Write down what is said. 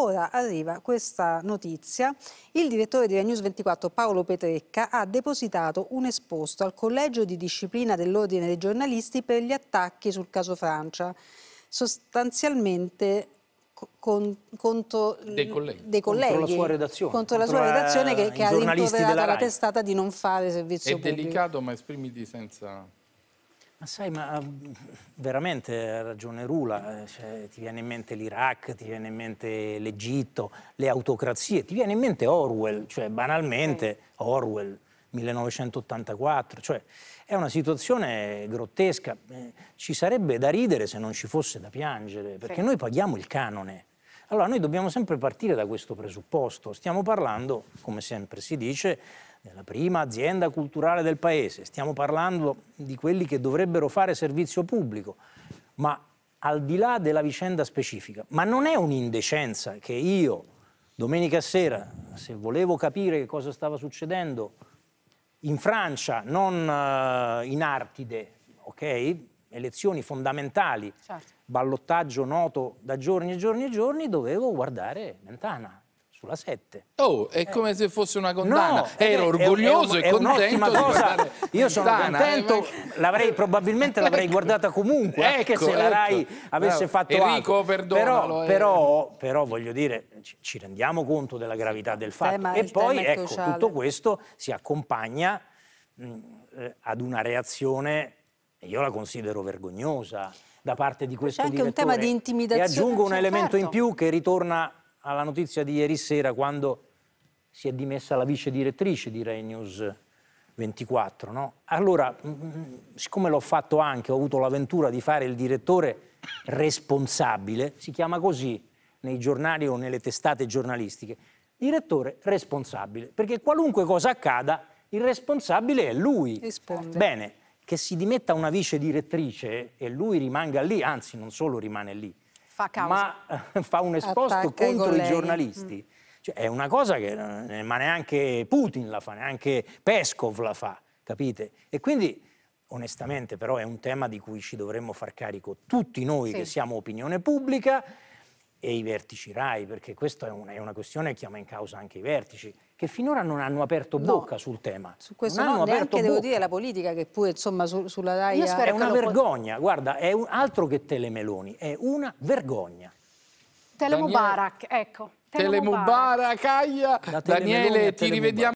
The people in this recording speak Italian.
Ora arriva questa notizia. Il direttore di News 24 Paolo Petrecca ha depositato un esposto al Collegio di Disciplina dell'Ordine dei Giornalisti per gli attacchi sul caso Francia. Sostanzialmente con, contro dei mm, colleghi. dei colleghi, contro la sua redazione, contro la sua redazione che, che ha rimproverato la testata di non fare servizio È pubblico. È delicato, ma esprimiti senza... Ma sai, ma ah, veramente ha ragione Rula, eh, cioè, ti viene in mente l'Iraq, ti viene in mente l'Egitto, le autocrazie, ti viene in mente Orwell, cioè banalmente Orwell 1984, cioè è una situazione grottesca, eh, ci sarebbe da ridere se non ci fosse da piangere, perché sì. noi paghiamo il canone allora noi dobbiamo sempre partire da questo presupposto. Stiamo parlando, come sempre si dice, della prima azienda culturale del paese, stiamo parlando di quelli che dovrebbero fare servizio pubblico, ma al di là della vicenda specifica. Ma non è un'indecenza che io, domenica sera, se volevo capire che cosa stava succedendo in Francia, non uh, in Artide, ok? elezioni fondamentali, certo. ballottaggio noto da giorni e giorni e giorni, dovevo guardare Mentana sulla 7. Oh, è eh. come se fosse una condanna. No, Ero è, orgoglioso è, è, e contento cosa. Io sono Montana, eh, contento, l'avrei, probabilmente l'avrei ecco. guardata comunque, ecco, anche se ecco. la RAI ecco. avesse fatto Enrico, altro. Però, eh. però, però, voglio dire, ci rendiamo conto della gravità del eh, fatto. Tema, e poi, ecco, sociale. tutto questo si accompagna mh, mm, ad una reazione io la considero vergognosa da parte di questo C'è anche direttore. un tema di intimidazione. E aggiungo un certo. elemento certo. in più che ritorna alla notizia di ieri sera quando si è dimessa la vice direttrice di Rai News 24. No? Allora, siccome l'ho fatto anche, ho avuto l'avventura di fare il direttore responsabile, si chiama così nei giornali o nelle testate giornalistiche, direttore responsabile, perché qualunque cosa accada, il responsabile è lui. Risponde. Bene, che si dimetta una vice direttrice e lui rimanga lì, anzi non solo rimane lì, fa ma eh, fa un esposto Attacca contro i, i giornalisti. Mm. Cioè, è una cosa che eh, ma neanche Putin la fa, neanche Peskov la fa, capite? E quindi onestamente però è un tema di cui ci dovremmo far carico tutti noi sì. che siamo opinione pubblica e i vertici RAI, perché questa è una, è una questione che chiama in causa anche i vertici, che finora non hanno aperto bocca no, sul tema. Su questo non no, neanche devo dire la politica, che pure insomma su, sulla RAI... Io spero è una vergogna, può... guarda, è un, altro che Telemeloni, è una vergogna. Telemubarak, ecco. Telemubarak, Aia, Daniele, ti rivediamo.